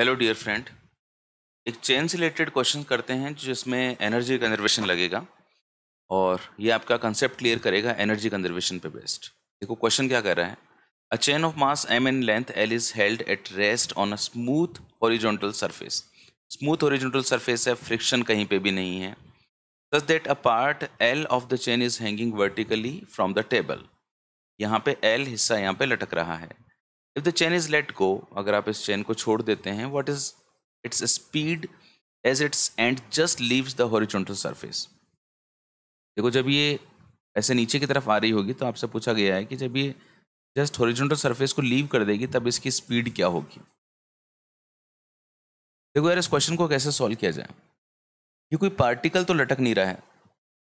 Hello dear friend एक chain से related question करते हैं जिसमें एनर्जी कंजर्वेशन लगेगा और ये आपका कंसेप्ट क्लियर करेगा एनर्जी कंजर्वेशन पे बेस्ड देखो क्वेश्चन क्या कर रहा है a chain of mass M in length L is held at rest on a smooth horizontal surface smooth horizontal surface है फ्रिक्शन कहीं पे भी नहीं है thus that a part L of the chain is hanging vertically from the table यहाँ पे L हिस्सा यहाँ पे लटक रहा है if the chain is let go अगर आप इस चेन को छोड़ देते हैं what is its speed as its end just leaves the horizontal surface देखो जब ये ऐसे नीचे की तरफ आ रही होगी तो आपसे पूछा गया है कि जब ये जस्ट हॉरिजॉन्टल सरफेस को लीव कर देगी तब इसकी स्पीड क्या होगी देखो यार इस क्वेश्चन को कैसे सॉल्व किया जाए ये कोई पार्टिकल तो लटक नहीं रहा है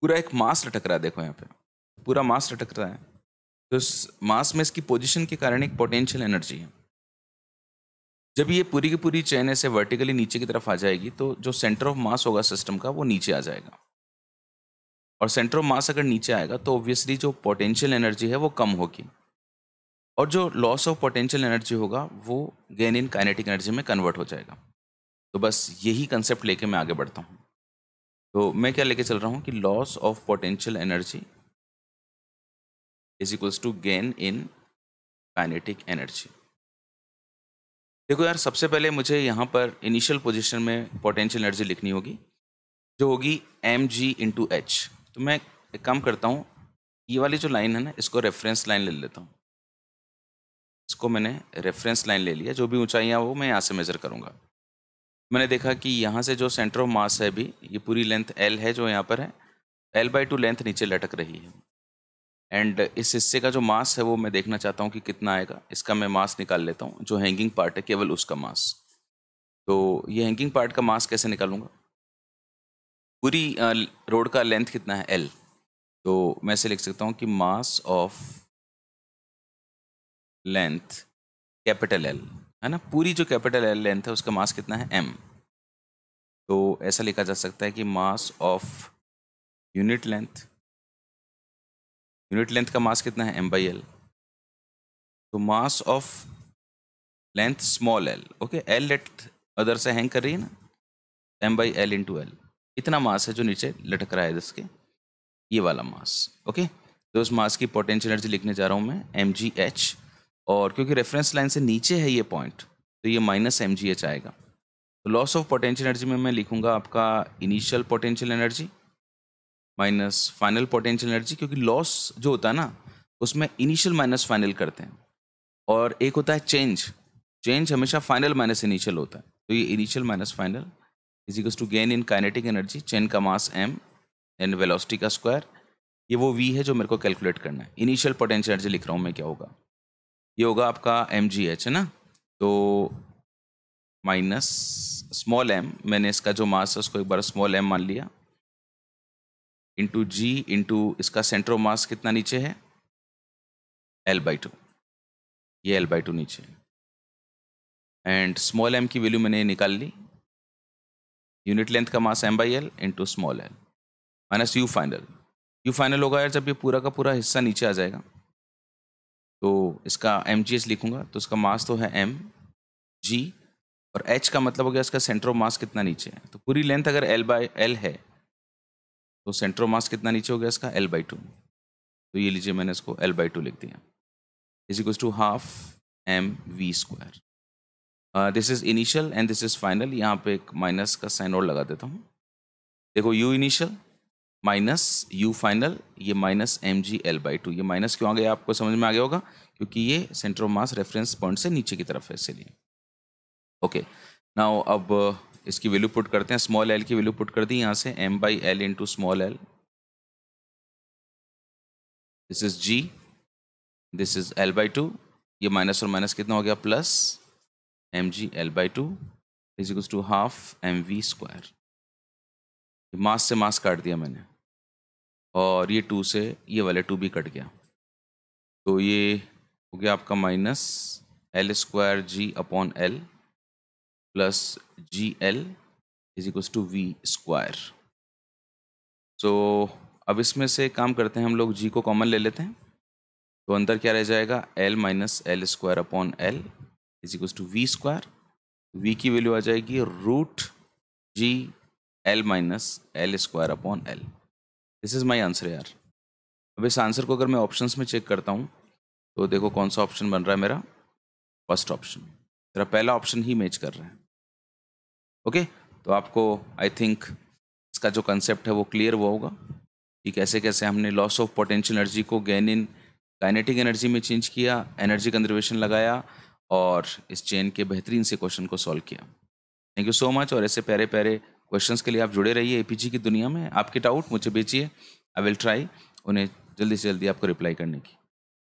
पूरा एक मास लटक रहा है देखो यहाँ पे पूरा मास लटक रहा है तो इस मास में इसकी पोजीशन के कारण एक पोटेंशियल एनर्जी है जब ये पूरी की पूरी चैन ऐसे वर्टिकली नीचे की तरफ आ जाएगी तो जो सेंटर ऑफ मास होगा सिस्टम का वो नीचे आ जाएगा और सेंटर ऑफ मास अगर नीचे आएगा तो ऑब्वियसली जो पोटेंशियल एनर्जी है वो कम होगी और जो लॉस ऑफ पोटेंशियल एनर्जी होगा वो गेन इन काइनेटिक एनर्जी में कन्वर्ट हो जाएगा तो बस यही कंसेप्ट लेके मैं आगे बढ़ता हूँ तो मैं क्या लेके चल रहा हूँ कि loss of potential energy is equals to gain in kinetic energy देखो यार सबसे पहले मुझे यहाँ पर इनिशियल पोजिशन में पोटेंशियल एनर्जी लिखनी होगी जो होगी एम जी इंटू एच तो मैं एक काम करता हूँ ये वाली जो लाइन है ना इसको रेफरेंस लाइन ले लेता हूँ इसको मैंने रेफरेंस लाइन ले लिया जो भी ऊंचाइयाँ वो मैं यहाँ से मेज़र करूँगा मैंने देखा कि यहाँ से जो सेंटर ऑफ मास है अभी ये पूरी लेंथ एल है जो यहाँ पर है एल बाई टू लेंथ नीचे लटक रही है एंड इस हिस्से का जो मास है वो मैं देखना चाहता हूँ कि कितना आएगा इसका मैं मास निकाल लेता हूँ जो हैंगिंग पार्ट है केवल उसका मास तो ये हैंगिंग पार्ट का मास कैसे निकालूंगा पूरी रोड का लेंथ कितना है एल तो मैं ऐसे लिख सकता हूँ कि mass of length capital L है ना पूरी जो कैपिटल एल लेंथ है उसका मास कितना है एम तो ऐसा लिखा जा सकता है कि mass of unit length unit length का मास कितना है एम बाई एल तो mass of length small L okay L let other से हैंग कर रही है ना M by L into L इतना मास है जो नीचे लटक रहा है इसके ये वाला मास ओके तो उस मास की पोटेंशियल एनर्जी लिखने जा रहा हूँ मैं एम जी एच और क्योंकि रेफरेंस लाइन से नीचे है ये पॉइंट तो ये माइनस एम जी एच आएगा तो लॉस ऑफ पोटेंशियल एनर्जी में मैं लिखूँगा आपका initial potential energy minus final potential energy क्योंकि लॉस जो होता है ना उसमें इनिशियल माइनस फाइनल करते हैं और एक होता है चेंज चेंज हमेशा फाइनल माइनस इनिशियल होता है तो ये initial minus final equals to gain in kinetic energy chain का मास एम एंड वेलोसिटी का स्क्वायर ये वो वी है जो मेरे को कैलकुलेट करना है इनिशियल पोटेंशियल एनर्जी लिख रहा हूँ मैं क्या होगा ये होगा आपका एम जी एच है ना तो माइनस स्मॉल एम मैंने इसका जो मास है उसको एक बार स्मॉल एम मान लिया इंटू जी इंटू इसका सेंट्रो मास कितना नीचे है एल बाई टू ये एल बाई टू नीचे है एंड स्मॉल एम की वैल्यू मैंने निकाल ली यूनिट लेंथ का mass M by L into small L minus U final U final होगा यार जब ये पूरा का पूरा हिस्सा नीचे आ जाएगा तो इसका एम जी एस लिखूंगा तो इसका मास तो है एम जी और एच का मतलब हो गया इसका सेंट्रो मास कितना नीचे है तो पूरी लेंथ अगर एल बाई एल है तो सेंट्रो मास कितना नीचे हो गया इसका एल बाई टू तो ये लीजिए मैंने इसको एल बाई टू लिख दिया is equal to half M V square this is initial and this is final यहाँ पे एक माइनस का साइन और लगा देता हूँ देखो U initial minus U final ये minus M G L by two ये माइनस क्यों आ गया आपको समझ में आ गया होगा क्योंकि ये सेंट्रो मास रेफरेंस पॉइंट से नीचे की तरफ है इसलिए ओके नाउ अब इसकी वैल्यू पुट करते हैं स्मॉल एल की वैल्यू पुट कर दी यहाँ से M by L into small L this is G this is L by two ये माइनस और माइनस कितना हो गया plus M G L by two is equal to half M V square mass से मास काट दिया मैंने और ये टू से ये वाले टू भी कट गया तो ये हो गया आपका minus L square G upon L plus GL is equals to V square. So अब इसमें से काम करते हैं हम लोग G को कॉमन ले लेते हैं तो अंदर क्या रह जाएगा L minus L square upon L is equals to V square V की वैल्यू आ जाएगी root G L minus L square upon L this is my answer यार अब इस आंसर को अगर मैं ऑप्शंस में चेक करता हूँ तो देखो कौन सा ऑप्शन बन रहा है मेरा फर्स्ट ऑप्शन मेरा पहला ऑप्शन ही मैच कर रहा है ओके तो आपको आई थिंक इसका जो कंसेप्ट है वो क्लियर हुआ होगा कि कैसे कैसे हमने लॉस ऑफ पोटेंशियल एनर्जी को गेन इन काइनेटिक एनर्जी में चेंज किया एनर्जी कंजर्वेशन लगाया और इस चेन के बेहतरीन से क्वेश्चन को सॉल्व किया थैंक यू सो मच और ऐसे प्यारे प्यारे क्वेश्चंस के लिए आप जुड़े रहिए एपीजी की दुनिया में आपके डाउट मुझे भेजिए आई विल ट्राई उन्हें जल्दी से जल्दी आपको रिप्लाई करने की